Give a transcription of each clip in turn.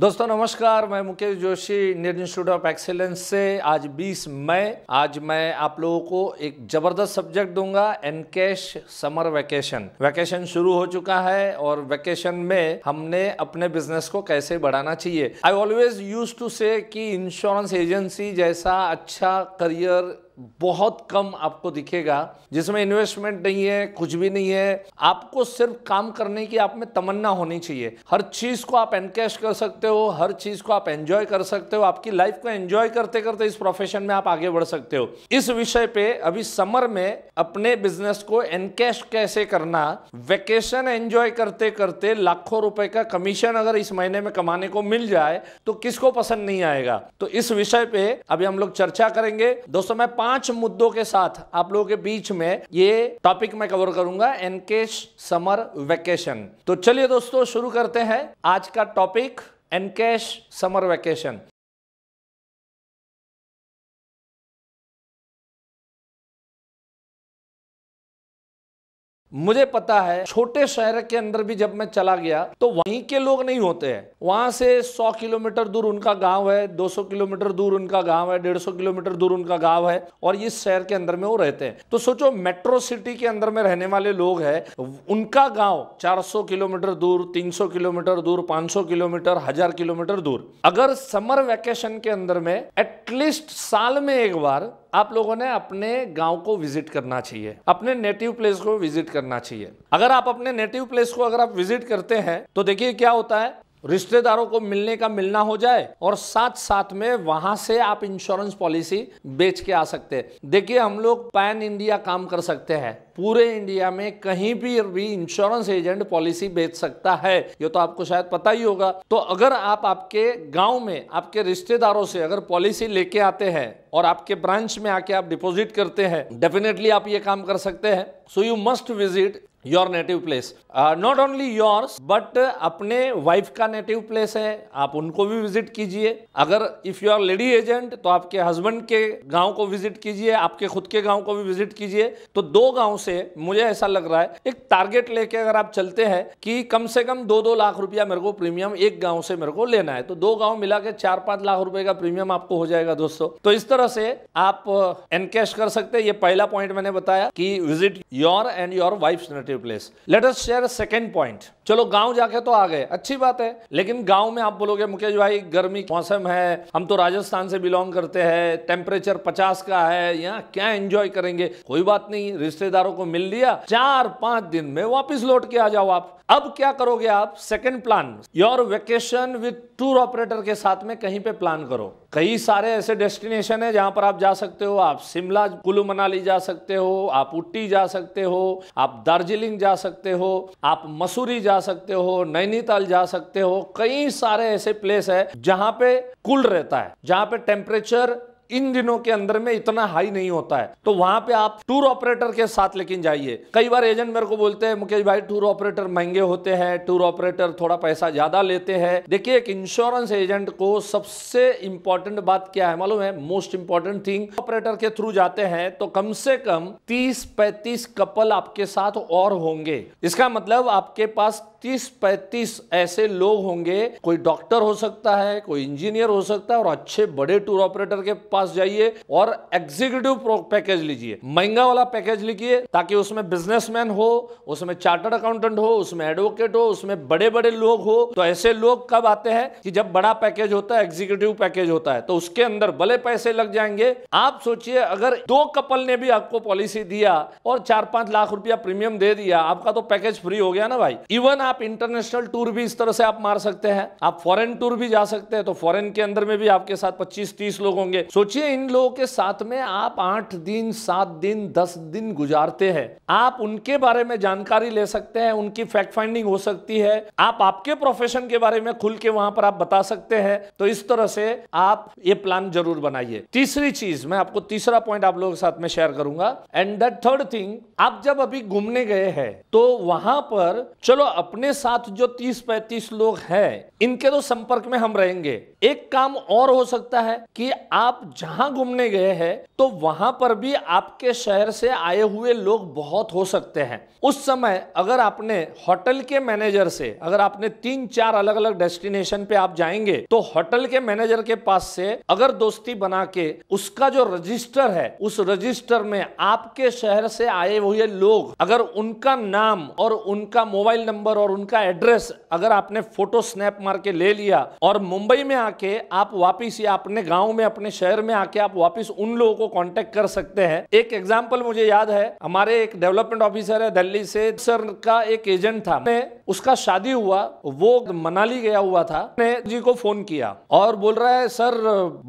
दोस्तों नमस्कार मैं Mukesh Joshi Indian Institute of Excellence से आज 20 मई आज मैं आप लोगों को एक जबरदस्त सब्जेक्ट दूंगा एनकेश समर वैकेशन वैकेशन शुरू हो चुका है और वैकेशन में हमने अपने बिजनेस को कैसे बढ़ाना चाहिए आई ऑलवेज यूज टू से कि इंश्योरेंस एजेंसी जैसा अच्छा करियर बहुत कम आपको दिखेगा जिसमें इन्वेस्टमेंट नहीं है कुछ भी नहीं है आपको सिर्फ काम करने की आप में तमन्ना होनी चाहिए हर चीज़ को आप एनकैश कर सकते हो हर चीज़ को आप एंजॉय कर सकते हो आपकी लाइफ को एंजॉय करते करते इस प्रोफेशन में आप आगे बढ़ सकते हो इस विषय पे अभी समर में अपने बिजनेस को एनकैश कैसे करना वेकेशन एंजॉय करते करते लाखों रुपए का कमीशन अगर इस महीने में कमाने को मिल जाए तो किसको पसंद नहीं आएगा तो इस विषय पे अभी हम लोग चर्चा करेंगे दोस्तों मैं पांच पांच मुद्दों के साथ आप लोगों के बीच में ये टॉपिक मैं कवर करूंगा एनकेश समर वेकेशन तो चलिए दोस्तों शुरू करते हैं आज का टॉपिक एनकेश समर वेकेशन मुझे पता है छोटे शहर के अंदर भी जब मैं चला गया तो वहीं के लोग नहीं होते हैं वहां से 100 किलोमीटर दूर उनका गांव है 200 किलोमीटर दूर उनका गांव है 150 किलोमीटर दूर उनका गांव है और इस शहर के अंदर में वो रहते हैं तो सोचो मेट्रो सिटी के अंदर में रहने वाले लोग हैं उनका गाँव 400 किलोमीटर दूर 300 किलोमीटर दूर 500 किलोमीटर हजार किलोमीटर दूर अगर समर वैकेशन के अंदर में एटलीस्ट साल में एक बार आप लोगों ने अपने गांव को विजिट करना चाहिए अपने नेटिव प्लेस को विजिट करना चाहिए अगर आप अपने नेटिव प्लेस को अगर आप विजिट करते हैं तो देखिए क्या होता है रिश्तेदारों को मिलने का मिलना हो जाए और साथ साथ में वहां से आप इंश्योरेंस पॉलिसी बेच के आ सकते हैं देखिए हम लोग पैन इंडिया काम कर सकते हैं पूरे इंडिया में कहीं भी भी इंश्योरेंस एजेंट पॉलिसी बेच सकता है ये तो आपको शायद पता ही होगा तो अगर आप आपके गांव में आपके रिश्तेदारों से अगर पॉलिसी लेके आते हैं और आपके ब्रांच में आके आप डिपॉजिट करते हैं डेफिनेटली आप ये काम कर सकते हैं so you must visit your native place not only yours but अपने वाइफ का नेटिव प्लेस है आप उनको भी विजिट कीजिए अगर if you are lady agent तो आपके हस्बैंड के गांव को विजिट कीजिए आपके खुद के गांव को भी विजिट कीजिए तो दो गांव से मुझे ऐसा लग रहा है एक टारगेट लेके अगर आप चलते हैं कि कम से कम दो दो लाख रुपया मेरे को प्रीमियम एक गाँव से मेरे को लेना है तो दो गाँव मिला के चार पाँच लाख रुपये का प्रीमियम आपको हो जाएगा दोस्तों तो इस तरह से आप एनकेश uh, कर सकते ये पहला पॉइंट मैंने बताया कि visit your and your wife native effective place. Let us share a second point. चलो गांव जाके तो आ गए अच्छी बात है लेकिन गांव में आप बोलोगे मुकेश भाई गर्मी मौसम है हम तो राजस्थान से बिलोंग करते हैं टेम्परेचर पचास का है यहाँ क्या एंजॉय करेंगे कोई बात नहीं रिश्तेदारों को मिल लिया चार पांच दिन में वापिस लौट के आ जाओ आप अब क्या करोगे आप second plan your vacation with tour operator के साथ में कहीं पे प्लान करो कई सारे ऐसे डेस्टिनेशन है जहां पर आप जा सकते हो आप शिमला कुल्लू मनाली जा सकते हो आप उट्टी जा सकते हो आप दार्जिलिंग जा सकते हो आप मसूरी जा जा सकते हो नैनीताल जा सकते हो कई सारे ऐसे प्लेस है जहां पे कुल रहता है जहां पे टेम्परेचर इन दिनों के अंदर में इतना हाई नहीं होता है तो वहां पे आप टूर ऑपरेटर के साथ लेकिन जाइए कई बार एजेंट मेरे को बोलते हैं मुकेश भाई टूर ऑपरेटर महंगे होते हैं टूर ऑपरेटर थोड़ा पैसा ज्यादा लेते हैं देखिए एक इंश्योरेंस एजेंट को सबसे इंपॉर्टेंट बात क्या है मालूम है मोस्ट इंपॉर्टेंट थिंग ऑपरेटर के थ्रू जाते हैं तो कम से कम तीस पैंतीस कपल आपके साथ और होंगे इसका मतलब आपके पास तीस पैंतीस ऐसे लोग होंगे कोई डॉक्टर हो सकता है कोई इंजीनियर हो सकता है और अच्छे बड़े टूर ऑपरेटर के पास जाइए और एग्जीक्यूटिव पैकेज लीजिए महंगा वाला पैकेज लीजिए ताकि उसमें बिजनेसमैन हो उसमें चार्टर्ड अकाउंटेंट हो उसमें एडवोकेट हो उसमें बड़े बड़े लोग हो तो ऐसे लोग कब आते हैं कि जब बड़ा पैकेज होता है एग्जीक्यूटिव पैकेज होता है तो उसके अंदर भले पैसे लग जाएंगे आप सोचिए अगर दो कपल ने भी आपको पॉलिसी दिया और चार पांच लाख रुपया प्रीमियम दे दिया आपका तो पैकेज फ्री हो गया ना भाई इवन आप इंटरनेशनल टूर भी इस तरह से आप मार सकते हैं आप फॉरेन टूर भी जा सकते हैं तो फॉरेन के अंदर में भी आपके साथ 25-30 लोग होंगे सोचिए इन लोगों के साथ में आप आठ दिन सात दिन दस दिन गुजारते हैं आप उनके बारे में जानकारी ले सकते हैं उनकी फैक्ट फाइंडिंग हो सकती है आप आपके प्रोफेशन के बारे में खुल के वहां पर आप बता सकते हैं तो इस तरह से आप ये प्लान जरूर बनाइए तीसरी चीज मैं आपको तीसरा पॉइंट आप लोगों के साथ में शेयर करूंगा एंड दर्ड थिंग आप जब अभी घूमने गए हैं तो वहां पर चलो अपने अपने साथ जो तीस पैंतीस लोग हैं इनके तो संपर्क में हम रहेंगे एक काम और हो सकता है कि आप जहां घूमने गए हैं तो वहां पर भी आपके शहर से आए हुए लोग बहुत हो सकते हैं उस समय अगर आपने होटल के मैनेजर से अगर आपने तीन चार अलग अलग डेस्टिनेशन पे आप जाएंगे तो होटल के मैनेजर के पास से अगर दोस्ती बना के उसका जो रजिस्टर है उस रजिस्टर में आपके शहर से आए हुए लोग अगर उनका नाम और उनका मोबाइल नंबर और और उनका एड्रेस अगर आपने फोटो स्नैप मार के ले लिया और मुंबई में आके आप वापिस या अपने गाँव में अपने शहर में आके आप वापिस उन लोगों को कॉन्टेक्ट कर सकते हैं एक एग्जाम्पल मुझे याद है हमारे एक डेवलपमेंट ऑफिसर है दिल्ली से सर का एक एजेंट था उसका शादी हुआ वो मनाली गया हुआ था ने जी को फोन किया और बोल रहा है सर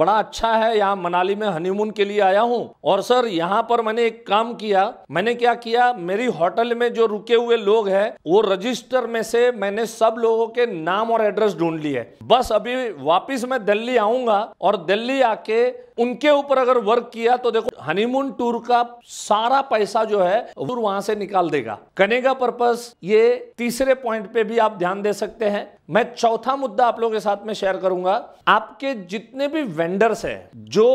बड़ा अच्छा है यहाँ मनाली में हनीमून के लिए आया हूँ और सर यहाँ पर मैंने एक काम किया मैंने क्या किया मेरी होटल में जो रुके हुए लोग हैं वो रजिस्टर में से मैंने सब लोगों के नाम और एड्रेस ढूंढ लिए बस अभी वापस मैं दिल्ली आऊंगा और दिल्ली आके उनके ऊपर अगर वर्क किया तो देखो हनीमून टूर का सारा पैसा जो है वहां से निकाल देगा कनेगा पर्पस ये तीसरे पॉइंट पे भी आप ध्यान दे सकते हैं मैं चौथा मुद्दा आप लोगों के साथ में शेयर करूंगा आपके जितने भी वेंडर्स हैं जो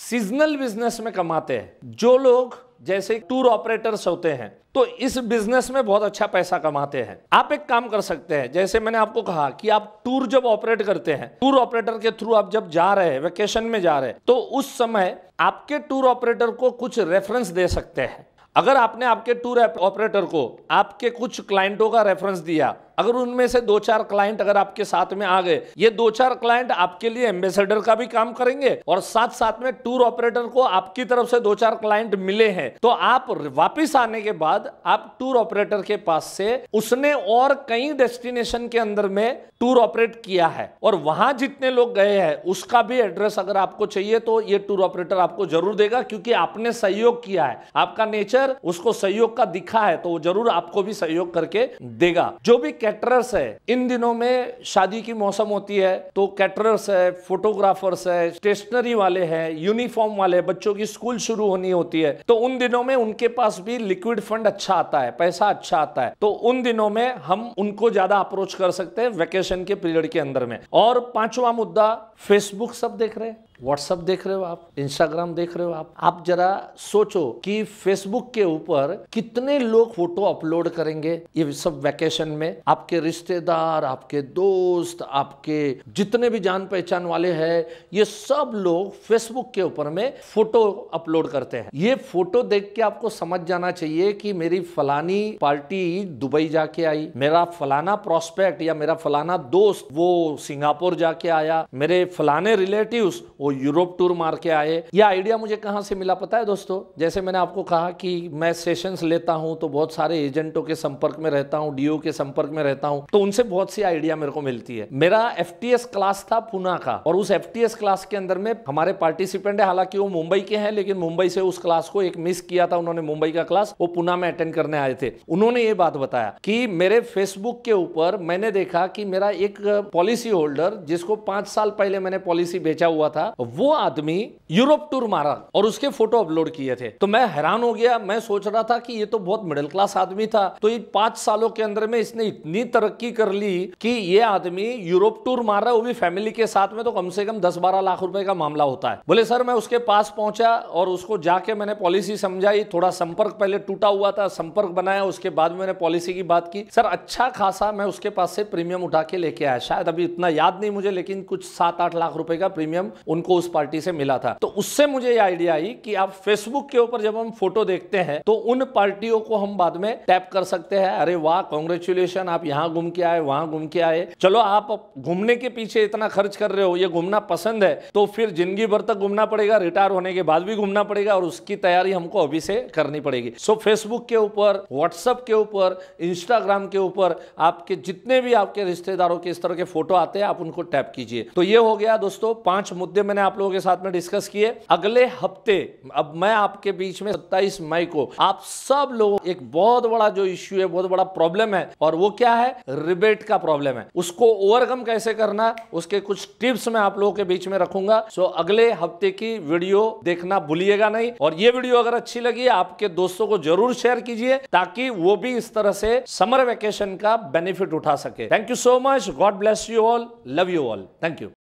सीजनल बिजनेस में कमाते हैं जो लोग जैसे टूर ऑपरेटर्स होते हैं तो इस बिजनेस में बहुत अच्छा पैसा कमाते हैं आप एक काम कर सकते हैं जैसे मैंने आपको कहा कि आप टूर जब ऑपरेट करते हैं टूर ऑपरेटर के थ्रू आप जब जा रहे हैं वेकेशन में जा रहे हैं तो उस समय आपके टूर ऑपरेटर को कुछ रेफरेंस दे सकते हैं अगर आपने आपके टूर ऑपरेटर को आपके कुछ क्लाइंटों का रेफरेंस दिया अगर उनमें से दो चार क्लाइंट अगर आपके साथ में आ गए ये दो चार क्लाइंट आपके लिए एम्बेसडर का भी काम करेंगे और साथ साथ में टूर ऑपरेटर को आपकी तरफ से दो चार क्लाइंट मिले हैं तो आप वापिस आने के बाद आप टूर ऑपरेटर के पास से उसने और कई डेस्टिनेशन के अंदर में टूर ऑपरेट किया है और वहां जितने लोग गए हैं उसका भी एड्रेस अगर आपको चाहिए तो ये टूर ऑपरेटर आपको जरूर देगा क्योंकि आपने सहयोग किया है आपका नेचर उसको सहयोग का दिखा है तो वो जरूर आपको भी सहयोग करके देगा जो भी कैटरर्स है इन दिनों में शादी की मौसम होती है तो कैटरर्स है फोटोग्राफर्स है स्टेशनरी वाले हैं यूनिफॉर्म वाले बच्चों की स्कूल शुरू होनी होती है तो उन दिनों में उनके पास भी लिक्विड फंड अच्छा आता है पैसा अच्छा आता है तो उन दिनों में हम उनको ज्यादा अप्रोच कर सकते हैं वेकेशन के पीरियड के अंदर में और पांचवा मुद्दा फेसबुक सब देख रहे हैं व्हाट्सअप देख रहे हो आप इंस्टाग्राम देख रहे हो आप आप जरा सोचो कि फेसबुक के ऊपर कितने लोग फोटो अपलोड करेंगे ये सब वैकेशन में आपके रिश्तेदार आपके दोस्त आपके जितने भी जान पहचान वाले हैं ये सब लोग फेसबुक के ऊपर में फोटो अपलोड करते हैं ये फोटो देख के आपको समझ जाना चाहिए कि मेरी फलानी पार्टी दुबई जाके आई मेरा फलाना प्रोस्पेक्ट या मेरा फलाना दोस्त वो सिंगापुर जाके आया मेरे फलाने रिलेटिव वो यूरोप टूर मार के आए यह आइडिया मुझे कहाँ से मिला पता है दोस्तों जैसे मैंने आपको कहा कि मैं सेशंस लेता हूँ तो बहुत सारे एजेंटों के संपर्क में रहता हूँ डीओ के संपर्क में रहता हूँ तो उनसे बहुत सी आइडिया मेरे को मिलती है मेरा एफ क्लास था पुना का और उस एफ क्लास के अंदर में हमारे पार्टिसिपेंट है हालांकि वो मुंबई के हैं लेकिन मुंबई से उस क्लास को एक मिस किया था उन्होंने मुंबई का क्लास वो पुना में अटेंड करने आए थे उन्होंने ये बात बताया कि मेरे फेसबुक के ऊपर मैंने देखा कि मेरा एक पॉलिसी होल्डर जिसको पांच साल पहले मैंने पॉलिसी बेचा हुआ था वो आदमी यूरोप टूर मारा और उसके फोटो अपलोड किए थे तो मैं हैरान हो गया मैं सोच रहा था कि ये तो बहुत मिडिल क्लास आदमी था तो ये पांच सालों के अंदर में इसने इतनी तरक्की कर ली कि ये आदमी यूरोप टूर मार रहा है वो भी फैमिली के साथ में तो कम से कम दस बारह लाख रुपए का मामला होता है बोले सर मैं उसके पास पहुंचा और उसको जाके मैंने पॉलिसी समझाई थोड़ा संपर्क पहले टूटा हुआ था संपर्क बनाया उसके बाद मैंने पॉलिसी की बात की सर अच्छा खासा मैं उसके पास से प्रीमियम उठा के लेके आया शायद अभी इतना याद नहीं मुझे लेकिन कुछ सात आठ लाख रुपए का प्रीमियम उन उनको उस पार्टी से मिला था तो उससे मुझे ये आइडिया आई कि आप फेसबुक के ऊपर जब हम फोटो देखते हैं तो उन पार्टियों को हम बाद में टैप कर सकते हैं अरे वाह कॉन्ग्रेचुलेशन आप यहाँ घूम के आए वहां घूम के आए चलो आप घूमने के पीछे इतना खर्च कर रहे हो ये घूमना पसंद है तो फिर जिंदगी भर तक घूमना पड़ेगा रिटायर होने के बाद भी घूमना पड़ेगा और उसकी तैयारी हमको अभी से करनी पड़ेगी सो फेसबुक के ऊपर व्हाट्सअप के ऊपर इंस्टाग्राम के ऊपर आपके जितने भी आपके रिश्तेदारों के इस तरह के फोटो आते हैं आप उनको टैप कीजिए तो ये हो गया दोस्तों पांच मुद्दे में मैंने आप लोगों के साथ में डिस्कस किए अगले हफ्ते अब मैं आपके बीच में सत्ताईस मई को आप सब लोगों एक बहुत बड़ा जो इश्यू है बहुत बड़ा प्रॉब्लम है और वो क्या है रिबेट का प्रॉब्लम है उसको ओवरकम कैसे करना उसके कुछ टिप्स मैं आप लोगों के बीच में रखूंगा सो अगले हफ्ते की वीडियो देखना भूलिएगा नहीं और ये वीडियो अगर अच्छी लगी आपके दोस्तों को जरूर शेयर कीजिए ताकि वो भी इस तरह से समर वेकेशन का बेनिफिट उठा सके thank you so much God bless you all love you all thank you